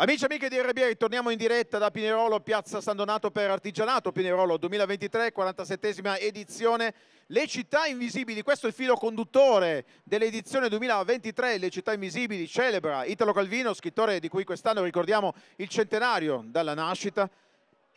Amici e amiche di RB, torniamo in diretta da Pinerolo, piazza San Donato per Artigianato, Pinerolo 2023, 47esima edizione. Le città invisibili, questo è il filo conduttore dell'edizione 2023, le città invisibili celebra Italo Calvino, scrittore di cui quest'anno ricordiamo il centenario dalla nascita.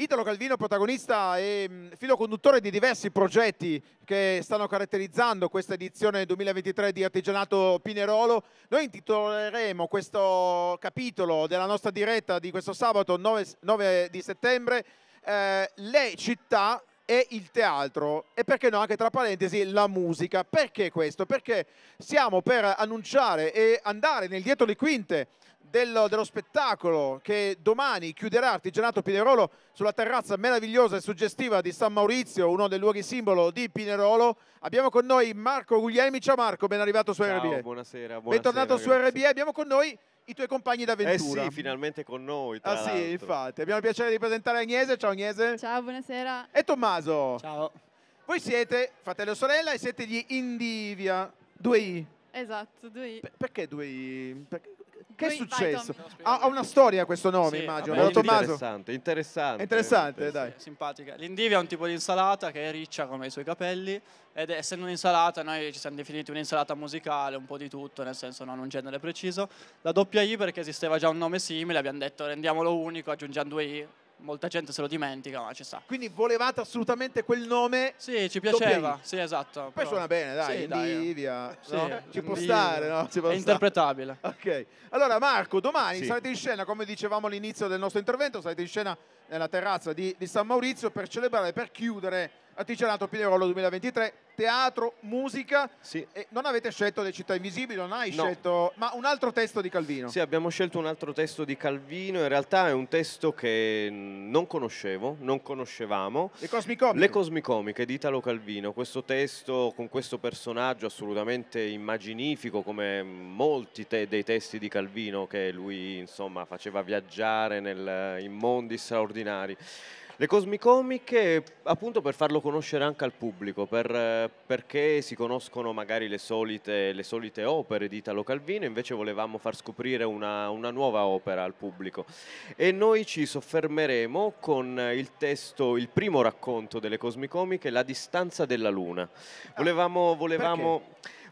Italo Calvino protagonista e mm, filo conduttore di diversi progetti che stanno caratterizzando questa edizione 2023 di Artigianato Pinerolo. Noi intitoleremo questo capitolo della nostra diretta di questo sabato 9, 9 di settembre eh, Le città e il teatro e perché no anche tra parentesi la musica. Perché questo? Perché siamo per annunciare e andare nel dietro le quinte dello, dello spettacolo che domani chiuderà Artigianato Pinerolo sulla terrazza meravigliosa e suggestiva di San Maurizio, uno dei luoghi simbolo di Pinerolo. Abbiamo con noi Marco Guglielmi. Ciao Marco, ben arrivato su Ciao, RBE. Buonasera, buonasera. Bentornato ragazzi. su RBA. Abbiamo con noi i tuoi compagni d'avventura. Eh sì, finalmente con noi. ah sì, infatti. Abbiamo il piacere di presentare Agnese. Ciao Agnese. Ciao, buonasera. E Tommaso. Ciao. Voi siete fratello e sorella e siete gli Indivia. 2 I. Esatto, 2 I. P perché 2 I? Perché? Che è successo? Ha, ha una storia questo nome, sì, immagino. Vabbè, interessante, interessante. Interessante, dai. Sì, simpatica. L'indivia è un tipo di insalata che è riccia come i suoi capelli ed essendo un'insalata noi ci siamo definiti un'insalata musicale, un po' di tutto, nel senso non un genere preciso. La doppia I perché esisteva già un nome simile, abbiamo detto rendiamolo unico aggiungiamo due I molta gente se lo dimentica, ma ci sta. Quindi volevate assolutamente quel nome? Sì, ci piaceva. Sì, esatto. Poi però... suona bene, dai, sì, Indivia, no? sì, ci può indivia. stare, no? Ci può È interpretabile. Ok. Allora Marco, domani sì. sarete in scena, come dicevamo all'inizio del nostro intervento, sarete in scena nella terrazza di, di San Maurizio per celebrare, per chiudere Artigianato Pinerolo 2023, teatro, musica. Sì. E non avete scelto le città invisibili, non hai no. scelto, ma un altro testo di Calvino. Sì, abbiamo scelto un altro testo di Calvino, in realtà è un testo che non conoscevo, non conoscevamo. Le Cosmicomiche. Le Cosmicomiche di Italo Calvino, questo testo con questo personaggio assolutamente immaginifico come molti te dei testi di Calvino che lui insomma faceva viaggiare nel, in mondi straordinari. Le cosmicomiche appunto per farlo conoscere anche al pubblico, per, perché si conoscono magari le solite, le solite, opere di Italo Calvino, invece volevamo far scoprire una, una, nuova opera al pubblico. E noi ci soffermeremo con il testo, il primo racconto delle cosmicomiche, La distanza della luna. Volevamo... volevamo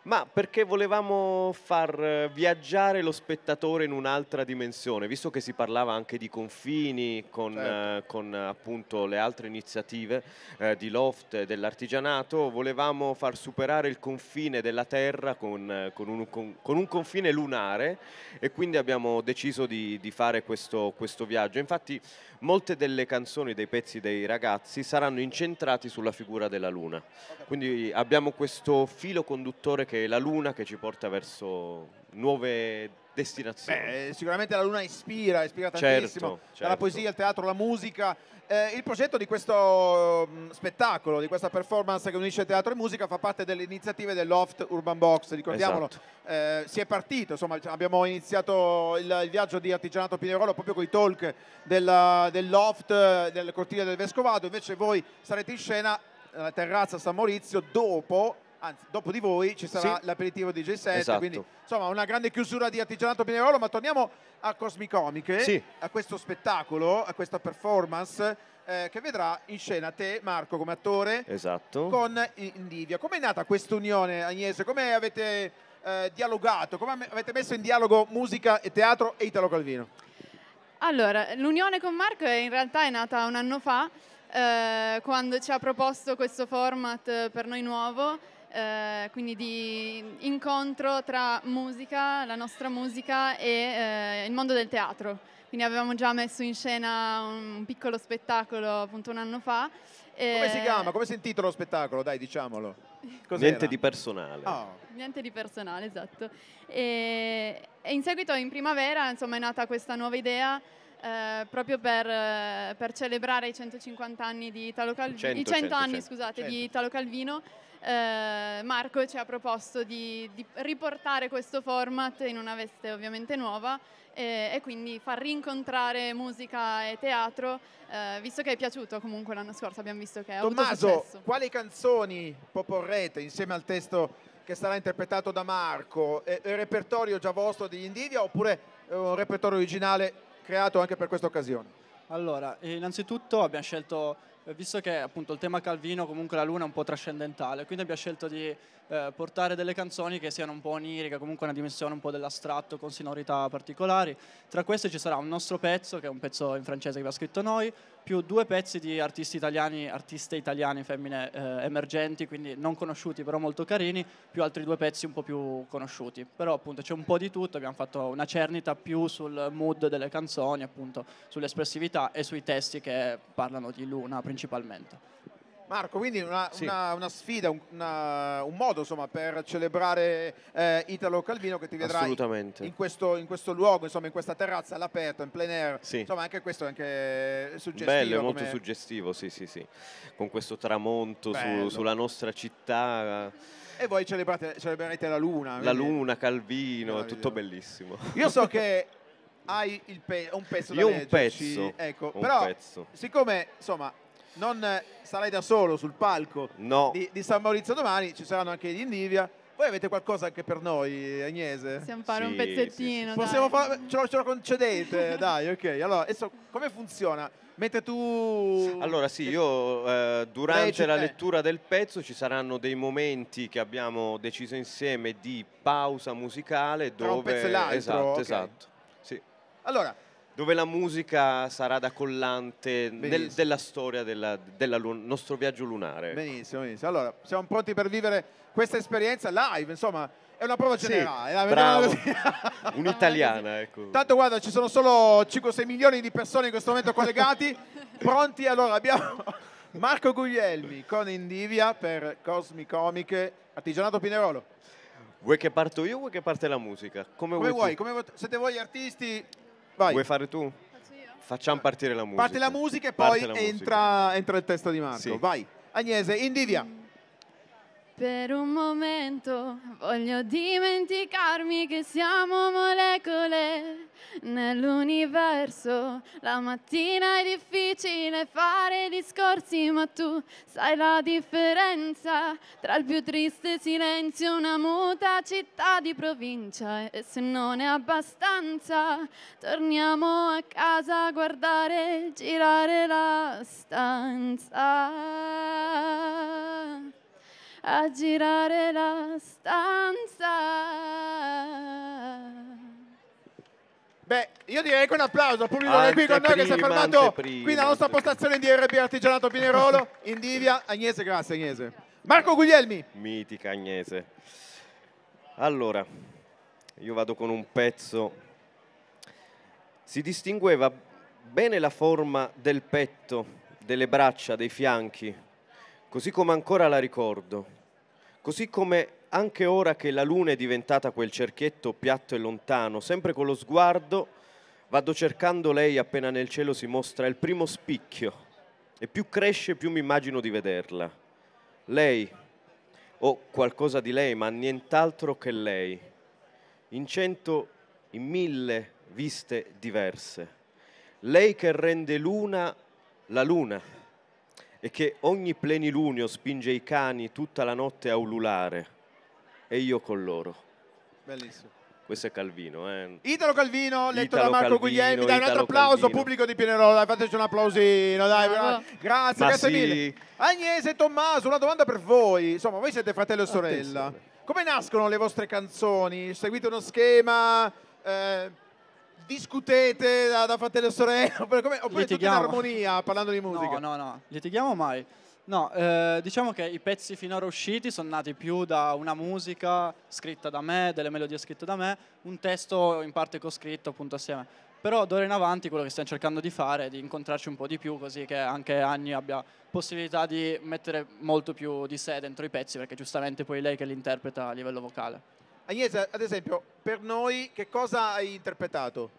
ma perché volevamo far eh, viaggiare lo spettatore in un'altra dimensione, visto che si parlava anche di confini con, certo. eh, con eh, appunto le altre iniziative eh, di Loft, dell'artigianato, volevamo far superare il confine della terra con, eh, con, un, con un, confine lunare e quindi abbiamo deciso di, di fare questo, questo viaggio. Infatti molte delle canzoni, dei pezzi dei ragazzi saranno incentrati sulla figura della luna. Quindi abbiamo questo filo conduttore che è la Luna che ci porta verso nuove destinazioni. Beh, eh, sicuramente la Luna ispira, ispira certo, tantissimo, certo, certo. dalla poesia, al teatro, alla musica. Eh, il progetto di questo mh, mm, spettacolo, di questa performance che unisce teatro e musica, fa parte delle iniziative dell'Oft Urban Box, ricordiamolo. Esatto. Eh, si è partito, insomma, abbiamo iniziato il, il viaggio di artigianato Pinerolo proprio con i talk della, dell'Oft, del cortile del Vescovado. invece voi sarete in scena alla terrazza San Maurizio dopo anzi dopo di voi ci sarà sì. l'aperitivo di G7 esatto. quindi insomma una grande chiusura di artigianato Pinerolo ma torniamo a Cosmicomiche sì. a questo spettacolo a questa performance eh, che vedrà in scena te Marco come attore esatto. con Indivia com'è nata questa unione Agnese come avete eh, dialogato come avete messo in dialogo musica e teatro e Italo Calvino allora l'unione con Marco è, in realtà è nata un anno fa eh, quando ci ha proposto questo format eh, per noi nuovo eh, quindi di incontro tra musica, la nostra musica e eh, il mondo del teatro. Quindi avevamo già messo in scena un piccolo spettacolo appunto un anno fa. Come si chiama? Come si intitola lo spettacolo? Dai, diciamolo. Cos'era? Niente di personale. Oh. Niente di personale, esatto. E, e in seguito in primavera insomma, è nata questa nuova idea eh, proprio per, per, celebrare i 150 anni di Italo Calvino, i 100 100, anni 100. scusate, 100. di Italo Calvino eh, Marco ci ha proposto di, di, riportare questo format in una veste ovviamente nuova eh, e quindi far rincontrare musica e teatro, eh, visto che è piaciuto comunque l'anno scorso, abbiamo visto che è Tommaso, quali canzoni proporrete insieme al testo che sarà interpretato da Marco? È il repertorio già vostro degli Indivia oppure eh, un repertorio originale creato anche per questa occasione? Allora, innanzitutto abbiamo scelto eh, visto che appunto il tema Calvino, comunque la luna è un po' trascendentale, quindi abbiamo scelto di eh, portare delle canzoni che siano un po' oniriche, comunque una dimensione un po' dell'astratto con sonorità particolari. Tra queste ci sarà un nostro pezzo, che è un pezzo in francese che abbiamo scritto noi, più due pezzi di artisti italiani, artiste italiane femmine eh, emergenti, quindi non conosciuti però molto carini, più altri due pezzi un po' più conosciuti. Però appunto c'è un po' di tutto, abbiamo fatto una cernita più sul mood delle canzoni, appunto sull'espressività e sui testi che parlano di Luna principalmente. Marco, quindi una, sì. una, una sfida, un, una, un, modo insomma, per celebrare eh, Italo Calvino che ti vedrà in questo, in questo, luogo, insomma, in questa terrazza all'aperto, in plein air. Sì. Insomma, anche questo è anche suggestivo. Bello, è molto suggestivo, sì, sì, sì. Con questo tramonto su, sulla nostra città. E voi celebrerete la luna. La luna, Calvino, è tutto bellissimo. Io so che hai pe un pezzo Io da un leggerci, pezzo. Ecco, un però pezzo. siccome, insomma, non eh, sarai da solo sul palco no. di, di, San Maurizio domani, ci saranno anche gli Indivia. Voi avete qualcosa anche per noi, Agnese? Possiamo fare sì, un pezzettino. Sì, sì. Far... Ce, lo, ce, lo, concedete, dai, ok. Allora, adesso come funziona? Mentre tu... Allora sì, io eh, durante la lettura del pezzo ci saranno dei momenti che abbiamo deciso insieme di pausa musicale dove... Tra un pezzo e l'altro. Esatto, okay. esatto. Allora, dove la musica sarà da collante del, della storia del nostro viaggio lunare. Benissimo, benissimo. Allora, siamo pronti per vivere questa esperienza live, insomma, è una prova sì, generale. Eh, bravo. Un'italiana, eh, ecco. Tanto guarda, ci sono solo 5-6 milioni di persone in questo momento collegati, pronti. Allora, abbiamo Marco Guglielmi con Indivia per Cosmicomiche, Artigianato Pinerolo. Vuoi che parto io o vuoi che parte la musica? Come, come vuoi, vuoi come, siete voi gli artisti, Vai. Vuoi fare tu? Faccio io. Facciamo partire la musica. Parte la musica e poi musica. Entra, il testo di Marco. Sì. Vai. Agnese, Indivia. Per un momento voglio dimenticarmi che siamo molecole nell'universo. La mattina è difficile fare discorsi, ma tu sai la differenza tra il più triste silenzio, e una muta città di provincia. E se non è abbastanza, torniamo a casa a guardare girare la stanza a girare la stanza. Beh, io direi che un applauso al pubblico qui con noi che si è fermato qui nella nostra postazione di RB Artigianato Pinerolo, Indivia, Agnese, grazie Agnese. Marco Guglielmi. Mitica Agnese. Allora, io vado con un pezzo. Si distingueva bene la forma del petto, delle braccia, dei fianchi, così come ancora la ricordo, così come anche ora che la luna è diventata quel cerchietto piatto e lontano, sempre con lo sguardo vado cercando lei appena nel cielo si mostra il primo spicchio e più cresce più mi immagino di vederla. Lei, o qualcosa di lei, ma nient'altro che lei, in cento, in mille viste diverse. Lei che rende luna la luna e che ogni plenilunio spinge i cani tutta la notte a ululare e io con loro. Bellissimo. Questo è Calvino, eh. Italo Calvino, letto Italo da Marco Calvino, Guglielmi. Dai, un altro applauso, Calvino. pubblico di Pinerola. Fateci un applausino, dai. Ah, grazie, grazie sì. mille. Agnese e Tommaso, una domanda per voi. Insomma, voi siete fratello e sorella. Attenzione. Come nascono le vostre canzoni? Seguite uno schema? Eh, discutete da, da fratello e sorella, oppure, come, in armonia parlando di musica? No, no, no, litighiamo mai. No, eh, diciamo che i pezzi finora usciti sono nati più da una musica scritta da me, delle melodie scritte da me, un testo in parte coscritto appunto assieme. Però d'ora in avanti quello che stiamo cercando di fare è di incontrarci un po' di più così che anche Anni abbia possibilità di mettere molto più di sé dentro i pezzi perché giustamente poi lei che li interpreta a livello vocale. Agnese, ad esempio, per noi che cosa hai interpretato?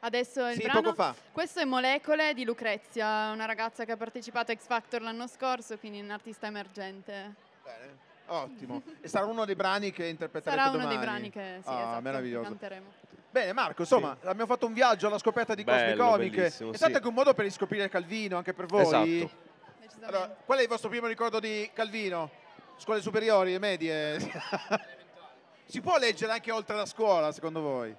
Adesso il sì, brano. poco fa. Questo è Molecole di Lucrezia, una ragazza che ha partecipato a X Factor l'anno scorso, quindi un artista emergente. Bene, ottimo. e sarà uno dei brani che interpreterete sarà domani? Sarà uno dei brani che, sì, ah, esatto, meraviglioso. canteremo. Bene Marco, insomma sì. abbiamo fatto un viaggio alla scoperta di Bello, cosmi comiche. È stato sì. anche un modo per riscoprire Calvino, anche per voi. Esatto. Allora, qual è il vostro primo ricordo di Calvino? Scuole superiori, medie? si può leggere anche oltre la scuola, secondo voi?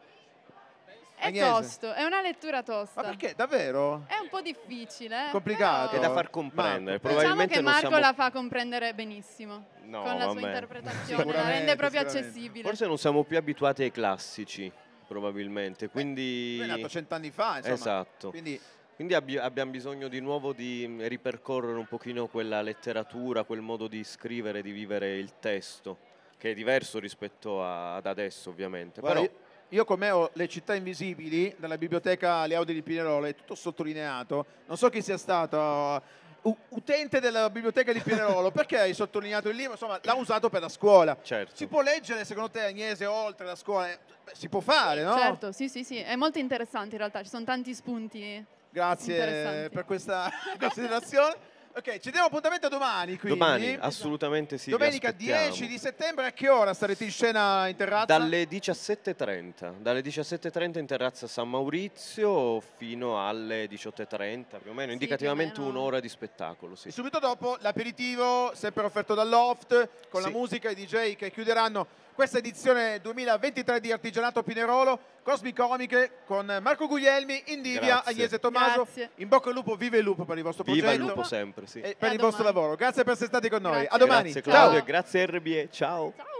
È Agnese. tosto, è una lettura tosta. Ma perché? Davvero? È un po' difficile. Eh? Complicato. Però... È da far comprendere. Marco. Diciamo che Marco siamo... la fa comprendere benissimo. No, con la vabbè. sua interpretazione, la rende proprio accessibile. Forse non siamo più abituati ai classici, probabilmente. Quindi... Beh, è nato cent'anni fa, insomma. Esatto. Quindi... Quindi abbiamo bisogno di nuovo di mm, ripercorrere un pochino quella letteratura, quel modo di scrivere, di vivere il testo che è diverso rispetto a, ad adesso ovviamente. Guarda, Però... Io come me ho le città invisibili dalla biblioteca Le Audi di Pinerolo, è tutto sottolineato. Non so chi sia stato uh, utente della biblioteca di Pinerolo, perché hai sottolineato il libro? Insomma, l'ha usato per la scuola. Certo. Si può leggere, secondo te, Agnese, oltre la scuola? Eh, beh, si può fare, eh, no? Certo, sì, sì, sì. È molto interessante in realtà, ci sono tanti spunti. Grazie per questa considerazione. Ok, ci diamo appuntamento domani. Quindi. Domani, assolutamente sì. Domenica 10 di settembre, a che ora sarete in scena in terrazza? Dalle 17.30, dalle 17.30 in terrazza San Maurizio fino alle 18.30, più o meno, sì, indicativamente un'ora di spettacolo. Sì. subito dopo l'aperitivo, sempre offerto da Loft, con sì. la musica e i DJ che chiuderanno questa edizione 2023 di Artigianato Pinerolo Cosmi Comiche con Marco Guglielmi, Indivia, Agnese Tommaso. Grazie. In bocca al lupo, vive il lupo per il vostro progetto. Viva il lupo sempre, sì. E per il domani. vostro lavoro. Grazie per essere stati con noi. Grazie. A domani. Grazie Claudio, ciao. grazie RBE. ciao. ciao.